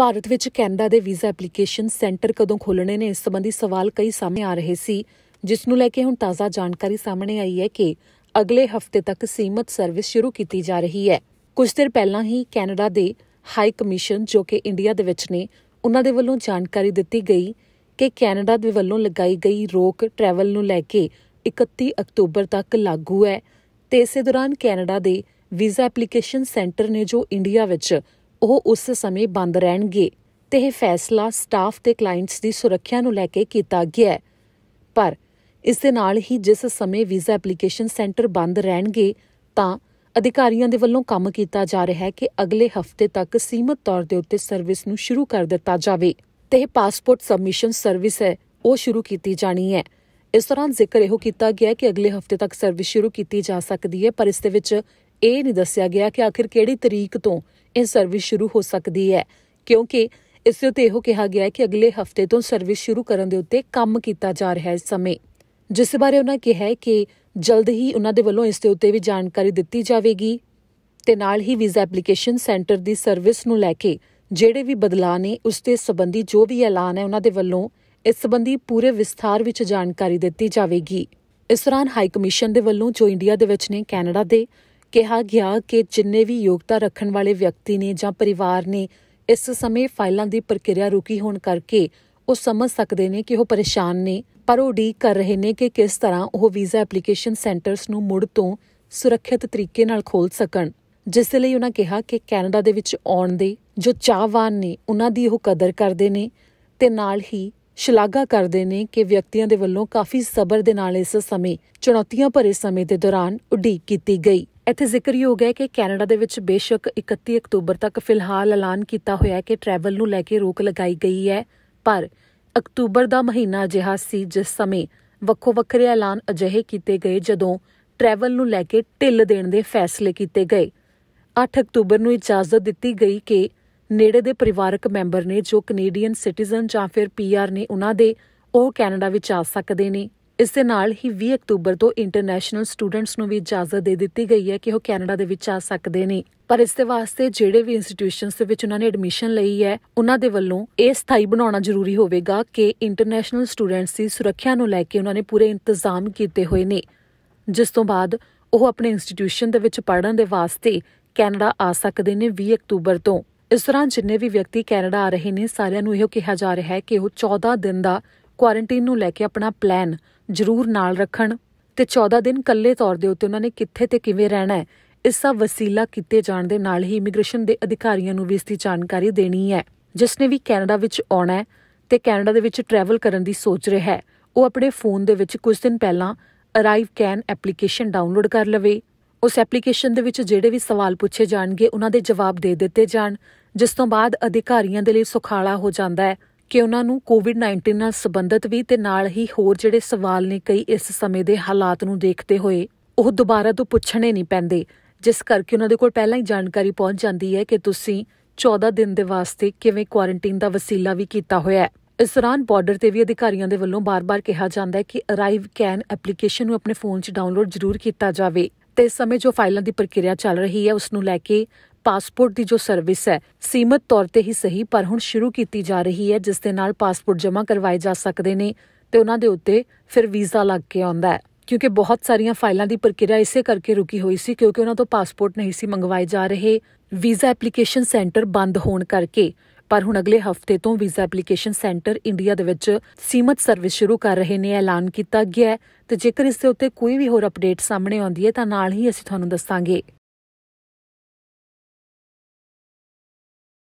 ਭਾਰਤ ਵਿੱਚ ਕੈਨੇਡਾ ਦੇ visa application centre ਕਦੋਂ ਖੋਲਣੇ ਨੇ ਇਸ ਸੰਬੰਧੀ ਸਵਾਲ ਕਈ ਸਾਹਮਣੇ ਆ ਰਹੇ ਸੀ ਜਿਸ ਨੂੰ ਲੈ ਕੇ ਹੁਣ ਤਾਜ਼ਾ ਜਾਣਕਾਰੀ ਸਾਹਮਣੇ ਆਈ ਹੈ ਕਿ ਅਗਲੇ ਹਫਤੇ ਤੱਕ ਸੀਮਤ ਸਰਵਿਸ ਸ਼ੁਰੂ ਕੀਤੀ ਜਾ ਰਹੀ ਹੈ ਕੁਝ ਦਿਨ ਪਹਿਲਾਂ ਹੀ ਕੈਨੇਡਾ ਦੇ ਹਾਈ ਕਮਿਸ਼ਨ ਜੋ ਕਿ ਇੰਡੀਆ ਦੇ ਵਿੱਚ ਨੇ ਉਹਨਾਂ ਦੇ ਵੱਲੋਂ ਜਾਣਕਾਰੀ ਦਿੱਤੀ ਗਈ ਕਿ ਕੈਨੇਡਾ ਦੇ ਵੱਲੋਂ ਲਗਾਈ ਗਈ ਰੋਕ ਟਰੈਵਲ ਨੂੰ ਲੈ ਕੇ 31 ਅਕਤੂਬਰ ਤੱਕ ਲਾਗੂ ਹੈ ਤੇ ਇਸੇ ਦੌਰਾਨ ਕੈਨੇਡਾ ਦੇ ਵੀਜ਼ਾ ਐਪਲੀਕੇਸ਼ਨ ਸੈਂਟਰ ਨੇ ਜੋ ਇੰਡੀਆ ਵਿੱਚ ਉਹ ਉਸ ਸਮੇਂ ਬੰਦ ਰਹਿਣਗੇ ਤੇ ਇਹ ਫੈਸਲਾ ਸਟਾਫ ਤੇ ਕਲਾਇੰਟਸ ਦੀ ਸੁਰੱਖਿਆ ਨੂੰ ਲੈ ਕੇ ਕੀਤਾ ਗਿਆ ਪਰ ਇਸ ਦੇ ਨਾਲ ਹੀ ਜਿਸ ਸਮੇਂ ਵੀਜ਼ਾ ਐਪਲੀਕੇਸ਼ਨ ਸੈਂਟਰ ਬੰਦ ਰਹਿਣਗੇ ਤਾਂ ਅਧਿਕਾਰੀਆਂ ਦੇ ਵੱਲੋਂ ਕੰਮ ਕੀਤਾ ਜਾ ਰਿਹਾ ਹੈ ਕਿ ਅਗਲੇ ਹਫਤੇ ਤੱਕ ਸੀਮਤ ਤੌਰ ਦੇ ਉੱਤੇ ਸਰਵਿਸ ਨੂੰ ਸ਼ੁਰੂ ਕਰ ਦਿੱਤਾ ਜਾਵੇ ਤੇ ਇਹ ਪਾਸਪੋਰਟ ਸਬਮਿਸ਼ਨ ਸਰਵਿਸ ਹੈ ਉਹ ਸ਼ੁਰੂ ਕੀਤੀ ਜਾਣੀ ਹੈ ਇਸ ਤਰ੍ਹਾਂ ਜ਼ਿਕਰ ਇਹੋ ਕੀਤਾ ਗਿਆ ਕਿ ਅਗਲੇ ਹਫਤੇ ਤੱਕ ਸਰਵਿਸ ਸ਼ੁਰੂ ਕੀਤੀ ਜਾ ਸਕਦੀ ਹੈ ਪਰ ਇਸ ਦੇ ਵਿੱਚ ਇਹ ਨਹੀਂ ਦੱਸਿਆ ਗਿਆ ਕਿ ਆਖਿਰ ਕਿਹੜੀ ਤਰੀਕ ਤੋਂ ਇਹ ਸਰਵਿਸ ਸ਼ੁਰੂ ਹੋ ਸਕਦੀ ਹੈ ਕਿਉਂਕਿ ਇਸ ਉਤੇ ਇਹੋ ਕਿਹਾ ਗਿਆ ਹੈ ਕਿ ਅਗਲੇ ਹਫਤੇ ਤੋਂ ਸਰਵਿਸ ਸ਼ੁਰੂ ਕਰਨ ਦੇ ਉੱਤੇ ਕੰਮ ਕੀਤਾ ਜਾ ਰਿਹਾ ਹੈ ਇਸ ਸਮੇਂ ਜਿਸ ਬਾਰੇ ਉਹਨਾਂ ਕਿਹਾ ਹੈ ਕਿ ਜਲਦ ਹੀ ਉਹਨਾਂ ਦੇ ਵੱਲੋਂ ਇਸ ਦੇ ਉੱਤੇ ਵੀ ਜਾਣਕਾਰੀ ਦਿੱਤੀ ਜਾਵੇਗੀ ਤੇ ਨਾਲ ਹੀ ਵੀਜ਼ਾ ਐਪਲੀਕੇਸ਼ਨ ਸੈਂਟਰ ਦੀ ਸਰਵਿਸ ਨੂੰ ਲੈ ਕੇ ਜਿਹੜੇ ਵੀ ਬਦਲਾਅ ਨੇ ਉਸ ਤੇ ਸੰਬੰਧੀ ਜੋ ਵੀ ਐਲਾਨ ਹੈ ਉਹਨਾਂ ਦੇ ਵੱਲੋਂ ਇਸ ਸੰਬੰਧੀ ਪੂਰੇ ਵਿਸਥਾਰ ਵਿੱਚ ਜਾਣਕਾਰੀ ਦਿੱਤੀ ਜਾਵੇਗੀ ਇਸ ਦੌਰਾਨ ਹਾਈ ਕਮਿਸ਼ਨ ਦੇ ਵੱਲੋਂ ਜੋ ਇੰਡੀਆ ਦੇ ਵਿੱਚ ਨੇ ਕੈਨੇਡਾ ਦੇ ਕਿਹਾ ਗਿਆ ਕਿ ਜਿੰਨੇ ਵੀ ਯੋਗਤਾ ਰੱਖਣ ਵਾਲੇ ਵਿਅਕਤੀ ਨੇ ਜਾਂ ਪਰਿਵਾਰ ਨੇ ਇਸ ਸਮੇਂ ਫਾਈਲਾਂ ਦੀ ਪ੍ਰਕਿਰਿਆ ਰੁਕੀ ਹੋਣ ਕਰਕੇ ਉਹ ਸਮਝ ਸਕਦੇ ਨੇ ਕਿ ਉਹ ਪਰੇਸ਼ਾਨ ਨੇ ਪਰ ਉਹ ਡੀ ਕਰ ਰਹੇ ਨੇ ਕਿ ਕਿਸ ਤਰ੍ਹਾਂ ਉਹ ਵੀਜ਼ਾ ਐਪਲੀਕੇਸ਼ਨ ਸੈਂਟਰਸ ਨੂੰ ਮੁੜ ਤੋਂ ਸੁਰੱਖਿਅਤ ਤਰੀਕੇ ਨਾਲ ਖੋਲ ਸਕਣ ਜਿਸ ਲਈ ਉਹਨਾਂ ਕਿਹਾ ਕਿ ਕੈਨੇਡਾ ਦੇ ਵਿੱਚ ਆਉਣ ਦੇ ਜੋ ਚਾਹਵਾਨ ਨੇ ਉਹਨਾਂ ਦੀ ਉਹ ਕਦਰ ਕਰਦੇ ਨੇ ਤੇ ਨਾਲ ਹੀ ਸ਼ਲਾਘਾ ਕਰਦੇ ਨੇ ਕਿ ਵਿਅਕਤੀਆਂ ਦੇ ਵੱਲੋਂ ਕਾਫੀ ਸਬਰ ਦੇ ਨਾਲ ਇਸ ਸਮੇਂ ਚੁਣੌਤੀਆਂ ਭਰੇ ਸਮੇਂ ਦੇ ਦੌਰਾਨ ਉਡੀਕ ਕੀਤੀ ਗਈ ਇੱਥੇ ਜ਼ਿਕਰਯੋਗ ਹੈ ਕਿ ਕੈਨੇਡਾ ਦੇ ਵਿੱਚ ਬੇਸ਼ੱਕ 31 ਅਕਤੂਬਰ ਤੱਕ ਫਿਲਹਾਲ ਐਲਾਨ ਕੀਤਾ ਹੋਇਆ ਹੈ ਕਿ ਟਰੈਵਲ ਨੂੰ ਲੈ ਕੇ ਰੋਕ ਲਗਾਈ ਗਈ ਹੈ ਪਰ ਅਕਤੂਬਰ ਦਾ ਮਹੀਨਾ ਅਜਿਹਾ ਸੀ ਜਿਸ ਸਮੇਂ ਵੱਖੋ ਵੱਖਰੇ ਐਲਾਨ ਅਜਿਹੇ ਕੀਤੇ ਗਏ ਜਦੋਂ ਟਰੈਵਲ ਨੂੰ ਲੈ ਕੇ ਢਿੱਲ ਦੇਣ ਦੇ ਫੈਸਲੇ ਕੀਤੇ ਗਏ 8 ਅਕਤੂਬਰ ਨੂੰ ਇਜਾਜ਼ਤ ਦਿੱਤੀ ਗਈ ਕਿ ਨੇੜੇ ਦੇ ਪਰਿਵਾਰਕ ਮੈਂਬਰ ਨੇ ਜੋ ਕੈਨੇਡੀਅਨ ਸਿਟੀਜ਼ਨ ਜਾਂ ਫਿਰ ਪੀਆਰ ਨੇ ਉਹਨਾਂ ਦੇ ਉਹ ਕੈਨੇਡਾ ਵਿੱਚ ਆ ਸਕਦੇ ਨੇ ਇਸ ਦੇ ਨਾਲ ਹੀ 20 ਅਕਤੂਬਰ ਤੋਂ ਇੰਟਰਨੈਸ਼ਨਲ ਸਟੂਡੈਂਟਸ ਨੂੰ ਵੀ ਇਜਾਜ਼ਤ ਦੇ ਦਿੱਤੀ ਗਈ ਹੈ ਕਿ ਉਹ ਕੈਨੇਡਾ ਦੇ ਵਿੱਚ ਆ ਸਕਦੇ ਨੇ ਪਰ ਇਸ ਦੇ ਵਾਸਤੇ ਜਿਹੜੇ ਵੀ ਇੰਸਟੀਟਿਊਸ਼ਨਸ ਦੇ ਵਿੱਚ ਉਹਨਾਂ ਨੇ ਐਡਮਿਸ਼ਨ ਲਈ ਹੈ ਉਹਨਾਂ ਦੇ ਵੱਲੋਂ ਇਹ ਸਥਾਈ ਬਣਾਉਣਾ ਜ਼ਰੂਰੀ ਹੋਵੇਗਾ ਕਿ ਇੰਟਰਨੈਸ਼ਨਲ ਸਟੂਡੈਂਟਸ ਦੀ ਸੁਰੱਖਿਆ ਨੂੰ ਲੈ ਕੇ ਉਹਨਾਂ ਨੇ ਪੂਰੇ ਇੰਤਜ਼ਾਮ ਕੀਤੇ ਹੋਏ ਨੇ ਜਿਸ ਤੋਂ ਬਾਅਦ ਉਹ ਆਪਣੇ ਇੰਸਟੀਟਿਊਸ਼ਨ ਦੇ ਵਿੱਚ ਪੜ੍ਹਨ ਦੇ ਵਾਸਤੇ ਕੈਨੇਡਾ ਆ ਸਕਦੇ ਨੇ 20 ਅਕਤੂਬਰ ਤੋਂ ਇਸ ਤਰ੍ਹਾਂ ਜਿੰਨੇ ਵੀ ਵਿਅਕਤੀ ਕੈਨੇਡਾ ਆ ਰਹੇ ਨੇ ਸਾਰਿਆਂ ਨੂੰ ਇਹੋ ਕਿਹਾ ਜਾ ਰਿਹਾ ਹੈ ਕਿ ਉਹ 14 ਦਿਨ ਦਾ ਕੁਆਰੰਟਾਈਨ ਨੂੰ ਲੈ ਕੇ ਆਪਣਾ ਪਲਾਨ ਜ਼ਰੂਰ ਨਾਲ ਰੱਖਣ ਤੇ 14 ਦਿਨ ਇਕੱਲੇ ਤੌਰ ਦੇ ਉੱਤੇ ਉਹਨਾਂ ਨੇ ਕਿੱਥੇ ਤੇ ਕਿਵੇਂ ਰਹਿਣਾ ਹੈ ਇਸ ਦਾ ਵਸੀਲਾ ਕੀਤੇ ਜਾਣ ਦੇ ਨਾਲ ਹੀ ਇਮੀਗ੍ਰੇਸ਼ਨ ਦੇ ਅਧਿਕਾਰੀਆਂ ਨੂੰ ਵੀ ਇਸ ਦੀ ਜਾਣਕਾਰੀ ਦੇਣੀ ਹੈ ਜਿਸ ਨੇ ਵੀ ਕੈਨੇਡਾ ਵਿੱਚ ਆਉਣਾ ਹੈ ਤੇ ਕੈਨੇਡਾ ਦੇ ਵਿੱਚ ਟਰੈਵਲ ਕਰਨ ਦੀ ਸੋਚ ਰਿਹਾ ਹੈ ਉਹ ਆਪਣੇ ਫੋਨ ਦੇ ਵਿੱਚ ਕੁਝ ਦਿਨ ਪਹਿਲਾਂ ਅਰਾਈਵ ਕੈਨ ਐਪਲੀਕੇਸ਼ਨ ਡਾਊਨਲੋਡ ਕਰ ਲਵੇ ਉਸ ਐਪਲੀਕੇਸ਼ਨ ਦੇ ਵਿੱਚ ਜਿਹੜੇ ਵੀ ਸਵਾਲ ਪੁੱਛੇ ਜਾਣਗੇ ਉਹਨਾਂ ਦੇ ਜਵਾਬ ਦੇ ਦਿੱਤੇ ਜਾਣ ਜਿਸ ਤੋਂ ਬਾਅਦ ਅਧਿਕਾਰੀਆਂ ਦੇ ਲਈ ਸੁਖਾਲਾ ਹੋ ਜਾਂਦਾ ਹੈ ਕਿ ਉਹਨਾਂ ਨੂੰ ਕੋਵਿਡ-19 ਨਾਲ ਸੰਬੰਧਿਤ ਵੀ ਤੇ ਨਾਲ ਹੀ ਹੋਰ ਜਿਹੜੇ ਸਵਾਲ ਨੇ ਕਈ ਇਸ ਸਮੇਂ ਦੇ ਹਾਲਾਤ ਨੂੰ ਦੇਖਦੇ ਹੋਏ ਉਹ ਦੁਬਾਰਾ ਤੋਂ ਪੁੱਛਣੇ ਨਹੀਂ ਪੈਂਦੇ ਜਿਸ ਕਰਕੇ ਉਹਨਾਂ ਦੇ ਕੋਲ ਪਹਿਲਾਂ ਹੀ ਜਾਣਕਾਰੀ ਪਹੁੰਚ ਜਾਂਦੀ ਹੈ ਕਿ ਤੁਸੀਂ 14 ਦਿਨ ਦੇ ਵਾਸਤੇ ਕਿਵੇਂ ਕੁਆਰੰਟਾਈਨ ਦਾ ਵਸੀਲਾ ਵੀ ਕੀਤਾ ਹੋਇਆ ਹੈ ਇਸ ਦੌਰਾਨ ਬਾਰਡਰ ਤੇ ਵੀ ਅਧਿਕਾਰੀਆਂ ਦੇ ਵੱਲੋਂ ਬਾਰ-ਬਾਰ ਕਿਹਾ ਜਾਂਦਾ ਹੈ ਕਿ ਅਰਾਈਵ ਕੈਨ ਐਪਲੀਕੇਸ਼ਨ ਨੂੰ ਆਪਣੇ ਫੋਨ 'ਚ ਡਾਊਨਲੋਡ ਜ਼ਰੂਰ ਕੀਤਾ ਜਾਵੇ ਤੇ ਇਸ ਸਮੇਂ ਜੋ ਫਾਈਲਾਂ ਦੀ ਪ੍ਰਕਿਰਿਆ ਚੱਲ ਰਹੀ ਹੈ ਉਸ ਨੂੰ ਲੈ ਕੇ ਪਾਸਪੋਰਟ ਦੀ ਜੋ ਸਰਵਿਸ ਹੈ ਸੀਮਤ ਤੌਰ ਤੇ ਹੀ ਸਹੀ ਪਰ ਹੁਣ ਸ਼ੁਰੂ ਕੀਤੀ ਜਾ ਰਹੀ ਹੈ ਜਿਸ ਦੇ ਨਾਲ ਪਾਸਪੋਰਟ ਜਮ੍ਹਾਂ ਕਰਵਾਏ ਜਾ ਸਕਦੇ ਨੇ ਤੇ ਉਹਨਾਂ ਦੇ ਉੱਤੇ ਫਿਰ ਵੀਜ਼ਾ ਲੱਗ ਕੇ ਆਉਂਦਾ ਹੈ ਕਿਉਂਕਿ ਬਹੁਤ ਸਾਰੀਆਂ ਫਾਈਲਾਂ ਦੀ ਪ੍ਰਕਿਰਿਆ ਇਸੇ ਕਰਕੇ ਰੁਕੀ ਹੋਈ ਸੀ ਕਿਉਂਕਿ ਉਹਨਾਂ ਤੋਂ ਪਾਸਪੋਰਟ ਨਹੀਂ ਸੀ ਮੰਗਵਾਏ ਜਾ ਰਹੇ ਵੀਜ਼ਾ ਐਪਲੀਕੇਸ਼ਨ ਸੈਂਟਰ ਬੰਦ ਹੋਣ ਕਰਕੇ ਪਰ ਹੁਣ ਅਗਲੇ ਹਫਤੇ ਤੋਂ ਵੀਜ਼ਾ ਐਪਲੀਕੇਸ਼ਨ ਸੈਂਟਰ ਇੰਡੀਆ ਦੇ ਵਿੱਚ ਸੀਮਤ ਸਰਵਿਸ ਸ਼ੁਰੂ ਕਰ ਰਹੇ ਨੇ ਐਲਾਨ ਕੀਤਾ ਗਿਆ ਤੇ ਜੇਕਰ ਇਸ ਦੇ ਉੱਤੇ ਕੋਈ ਵੀ ਹੋਰ ਅਪਡੇਟ ਸਾਹਮਣੇ ਆਉਂਦੀ ਹੈ ਤਾਂ ਨਾਲ ਹੀ ਅਸੀਂ ਤੁਹਾਨੂੰ ਦੱਸਾਂਗੇ